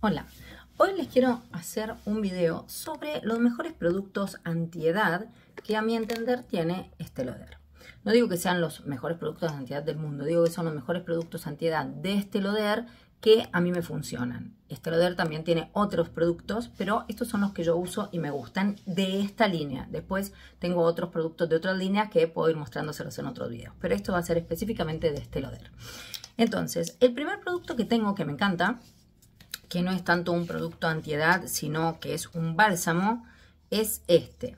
Hola, hoy les quiero hacer un video sobre los mejores productos antiedad que a mi entender tiene este Loder. No digo que sean los mejores productos antiedad del mundo, digo que son los mejores productos antiedad de este Loder que a mí me funcionan. Este Loder también tiene otros productos, pero estos son los que yo uso y me gustan de esta línea. Después tengo otros productos de otras líneas que puedo ir mostrándoselos en otros videos, pero esto va a ser específicamente de este Loder. Entonces, el primer producto que tengo que me encanta que no es tanto un producto antiedad, sino que es un bálsamo, es este.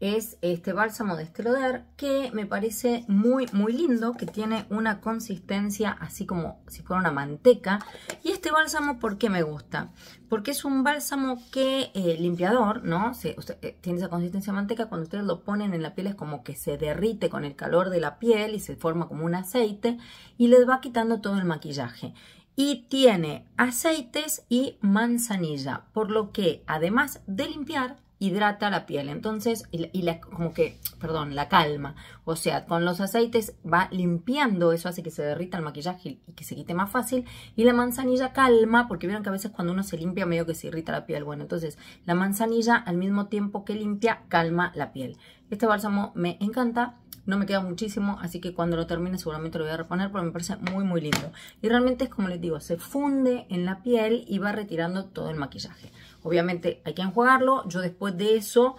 Es este bálsamo de Estelodar que me parece muy, muy lindo, que tiene una consistencia así como si fuera una manteca. Y este bálsamo, ¿por qué me gusta? Porque es un bálsamo que eh, limpiador, ¿no? Eh, tiene esa consistencia manteca, cuando ustedes lo ponen en la piel es como que se derrite con el calor de la piel y se forma como un aceite y les va quitando todo el maquillaje y tiene aceites y manzanilla, por lo que además de limpiar, hidrata la piel, entonces, y, la, como que, perdón, la calma, o sea, con los aceites va limpiando, eso hace que se derrita el maquillaje y que se quite más fácil, y la manzanilla calma, porque vieron que a veces cuando uno se limpia medio que se irrita la piel, bueno, entonces, la manzanilla al mismo tiempo que limpia, calma la piel. Este bálsamo me encanta, no me queda muchísimo, así que cuando lo termine seguramente lo voy a reponer porque me parece muy muy lindo. Y realmente es como les digo, se funde en la piel y va retirando todo el maquillaje. Obviamente hay que enjuagarlo, yo después de eso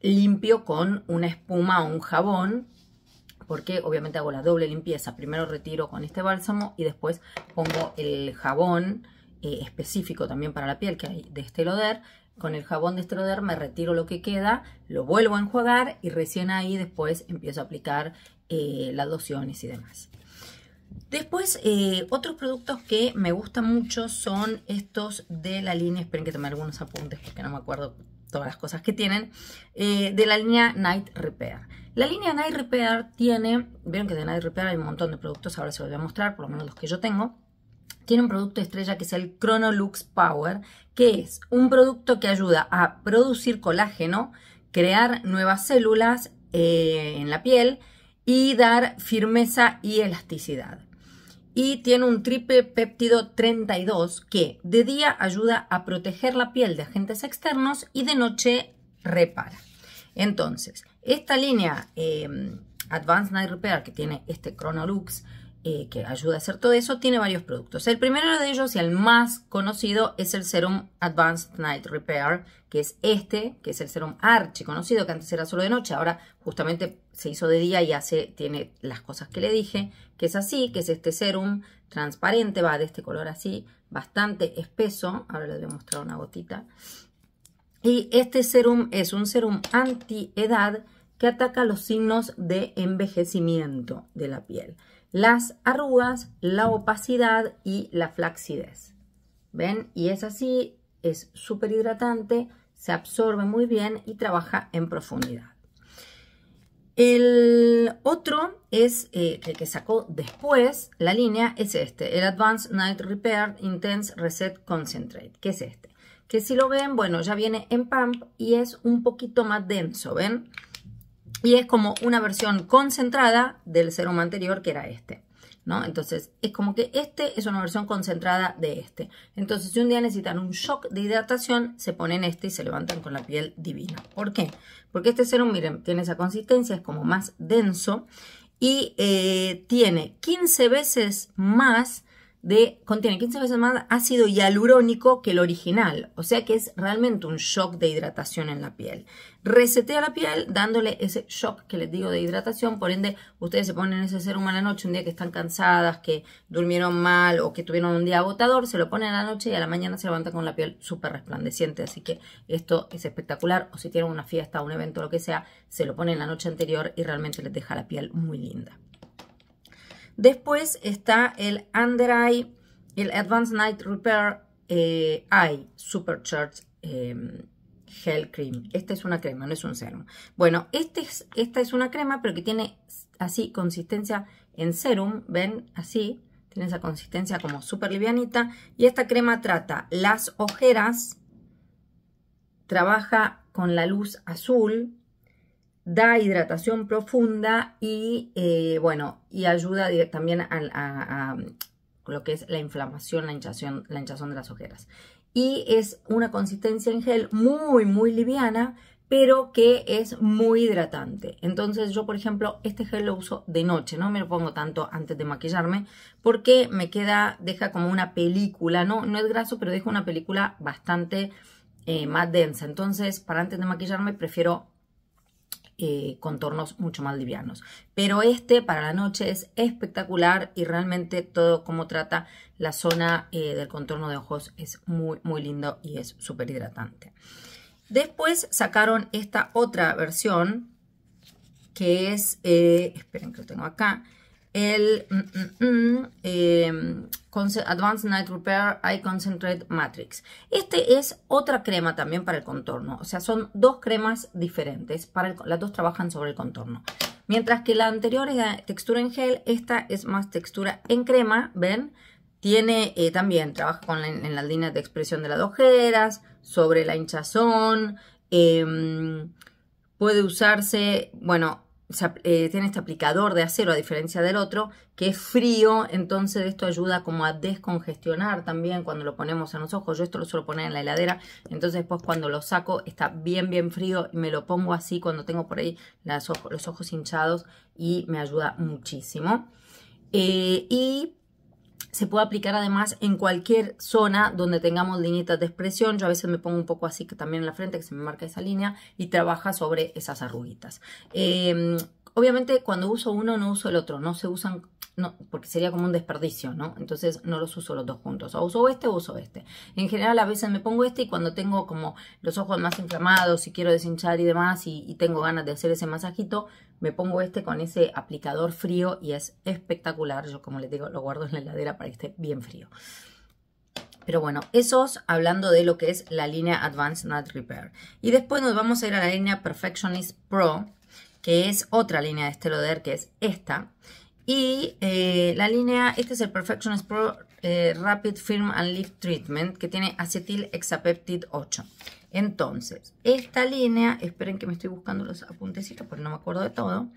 limpio con una espuma o un jabón porque obviamente hago la doble limpieza. Primero retiro con este bálsamo y después pongo el jabón eh, específico también para la piel que hay de este Loder con el jabón de me retiro lo que queda, lo vuelvo a enjuagar y recién ahí después empiezo a aplicar eh, las lociones y demás. Después, eh, otros productos que me gustan mucho son estos de la línea, esperen que tome algunos apuntes porque no me acuerdo todas las cosas que tienen, eh, de la línea Night Repair. La línea Night Repair tiene, vieron que de Night Repair hay un montón de productos, ahora se los voy a mostrar, por lo menos los que yo tengo tiene un producto estrella que es el Chronolux Power, que es un producto que ayuda a producir colágeno, crear nuevas células eh, en la piel y dar firmeza y elasticidad. Y tiene un triple péptido 32 que de día ayuda a proteger la piel de agentes externos y de noche repara. Entonces, esta línea eh, Advanced Night Repair que tiene este Chronolux eh, que ayuda a hacer todo eso, tiene varios productos. El primero de ellos y el más conocido es el Serum Advanced Night Repair, que es este, que es el serum archi conocido, que antes era solo de noche, ahora justamente se hizo de día y hace, tiene las cosas que le dije, que es así, que es este serum transparente, va de este color así, bastante espeso, ahora les voy a mostrar una gotita. Y este serum es un serum anti-edad que ataca los signos de envejecimiento de la piel las arrugas, la opacidad y la flacidez. ¿Ven? Y es así, es súper hidratante, se absorbe muy bien y trabaja en profundidad. El otro es eh, el que sacó después la línea, es este, el Advanced Night Repair Intense Reset Concentrate, que es este. Que si lo ven, bueno, ya viene en pump y es un poquito más denso, ¿ven? Y es como una versión concentrada del serum anterior que era este. ¿No? Entonces, es como que este es una versión concentrada de este. Entonces, si un día necesitan un shock de hidratación, se ponen este y se levantan con la piel divina. ¿Por qué? Porque este serum, miren, tiene esa consistencia, es como más denso y eh, tiene 15 veces más contiene 15 veces más ácido hialurónico que el original, o sea que es realmente un shock de hidratación en la piel. Resetea la piel dándole ese shock que les digo de hidratación, por ende ustedes se ponen ese serum a la noche, un día que están cansadas, que durmieron mal o que tuvieron un día agotador, se lo ponen a la noche y a la mañana se levantan con la piel súper resplandeciente, así que esto es espectacular o si tienen una fiesta, un evento, lo que sea, se lo ponen la noche anterior y realmente les deja la piel muy linda. Después está el Under Eye, el Advanced Night Repair eh, Eye Supercharged Church em, Gel Cream. Esta es una crema, no es un serum. Bueno, este esta es una crema, pero que tiene así consistencia en serum, ¿ven? Así, tiene esa consistencia como súper livianita. Y esta crema trata las ojeras, trabaja con la luz azul, da hidratación profunda y, eh, bueno, y ayuda también a, lo que es la inflamación, la hinchazón, la hinchazón de las ojeras. Y es una consistencia en gel muy, muy liviana, pero que es muy hidratante. Entonces yo, por ejemplo, este gel lo uso de noche, no me lo pongo tanto antes de maquillarme, porque me queda, deja como una película, no, no es graso, pero deja una película bastante eh, más densa. Entonces, para antes de maquillarme, prefiero eh, contornos mucho más livianos. Pero este para la noche es espectacular y realmente todo como trata la zona eh, del contorno de ojos es muy, muy lindo y es súper hidratante. Después sacaron esta otra versión que es, eh, esperen que lo tengo acá, el mm, mm, mm, em, Advanced Night Repair Eye Concentrate Matrix. Este es otra crema también para el contorno, o sea, son dos cremas diferentes, para las dos trabajan sobre el contorno. Mientras que la anterior es textura en gel, esta es más textura en crema, ¿ven? Tiene eh, también, trabaja con en las líneas de expresión de las ojeras, sobre la hinchazón, em, puede usarse, bueno, eh, tiene este aplicador de acero a diferencia del otro que es frío, entonces esto ayuda como a descongestionar también cuando lo ponemos en los ojos. Yo esto lo suelo poner en la heladera, entonces después cuando lo saco está bien bien frío y me lo pongo así cuando tengo por ahí los ojos hinchados y me ayuda muchísimo. Eh, y se puede aplicar además en cualquier zona donde tengamos líneas de expresión. Yo a veces me pongo un poco así que también en la frente, que se me marca esa línea, y trabaja sobre esas arruguitas. Em, obviamente cuando uso uno no uso el otro, no se usan no, porque sería como un desperdicio, ¿no? Entonces no los uso los dos juntos. O uso este o uso este. En general a veces me pongo este y cuando tengo como los ojos más inflamados y quiero deshinchar y demás y, tengo ganas de hacer ese masajito, me pongo este con ese aplicador frío y es espectacular. Yo como les digo, lo guardo en la heladera para que esté bien frío. Pero bueno, esos hablando de lo que es la línea Advanced Night Repair. Y después nos vamos a ir a la línea Perfectionist Pro, que es otra línea de Esteloder, que es esta. Y eh, la línea, este es el Perfectionist Pro eh, Rapid Firm and Lift Treatment, que tiene acetil hexapeptid 8. Entonces, esta línea, esperen que me estoy buscando los apuntecitos porque no me acuerdo de todo.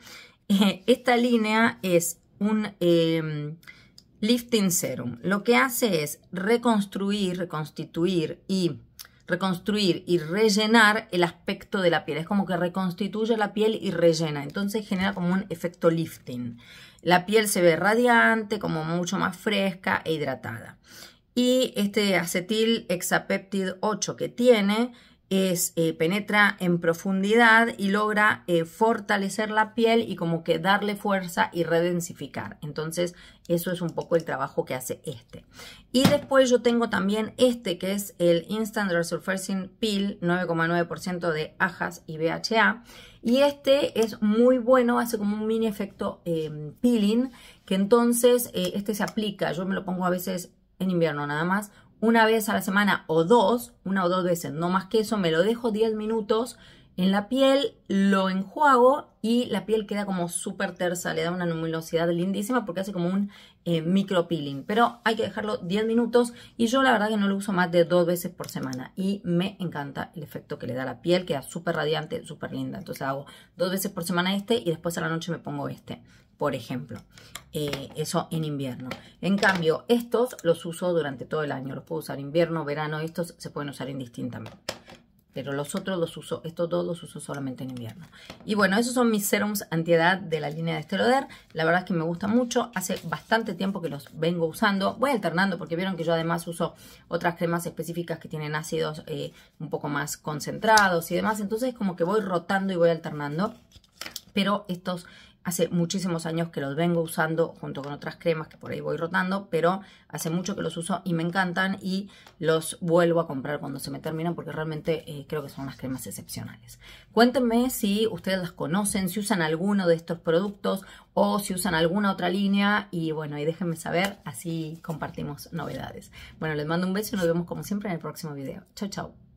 Eh, esta línea es un em, lifting serum. Lo que hace es reconstruir, reconstituir y reconstruir y rellenar el aspecto de la piel. Es como que reconstituye la piel y rellena. Entonces genera como un efecto lifting. La piel se ve radiante, como mucho más fresca e hidratada. Y este acetil hexapeptid 8 que tiene es, eh, penetra en profundidad y logra eh, fortalecer la piel y como que darle fuerza y redensificar. Entonces, eso es un poco el trabajo que hace este. Y después yo tengo también este que es el Instant Resurfacing Peel 9,9% de ajas y BHA. Y este es muy bueno, hace como un mini efecto eh, peeling, que entonces este se aplica, yo me lo pongo a veces en invierno nada más, una vez a la semana o dos, una o dos veces, no más que eso, me lo dejo 10 minutos en la piel, lo enjuago y la piel queda como súper tersa, le da una luminosidad lindísima porque hace como un eh, micro peeling. Pero hay que dejarlo 10 minutos y yo la verdad que no lo uso más de dos veces por semana y me encanta el efecto que le da la piel, queda súper radiante, súper linda. Entonces hago dos veces por semana este y después a la noche me pongo este, por ejemplo. Eh, eso en invierno. En cambio, estos los uso durante todo el año. Los puedo usar invierno, verano, estos se pueden usar indistintamente. Pero los otros los uso, estos dos los uso solamente en invierno. Y bueno, esos son mis serums antiedad de la línea de Esteroder. La verdad es que me gusta mucho. Hace bastante tiempo que los vengo usando. Voy alternando porque vieron que yo además uso otras cremas específicas que tienen ácidos eh, un poco más concentrados y demás. Entonces como que voy rotando y voy alternando pero estos Hace muchísimos años que los vengo usando junto con otras cremas que por ahí voy rotando, pero hace mucho que los uso y me encantan y los vuelvo a comprar cuando se me terminan porque realmente eh, creo que son unas cremas excepcionales. Cuéntenme si ustedes las conocen, si usan alguno de estos productos o si usan alguna otra línea y bueno, y déjenme saber, así compartimos novedades. Bueno, les mando un beso y nos vemos como siempre en el próximo video. Chau, chao.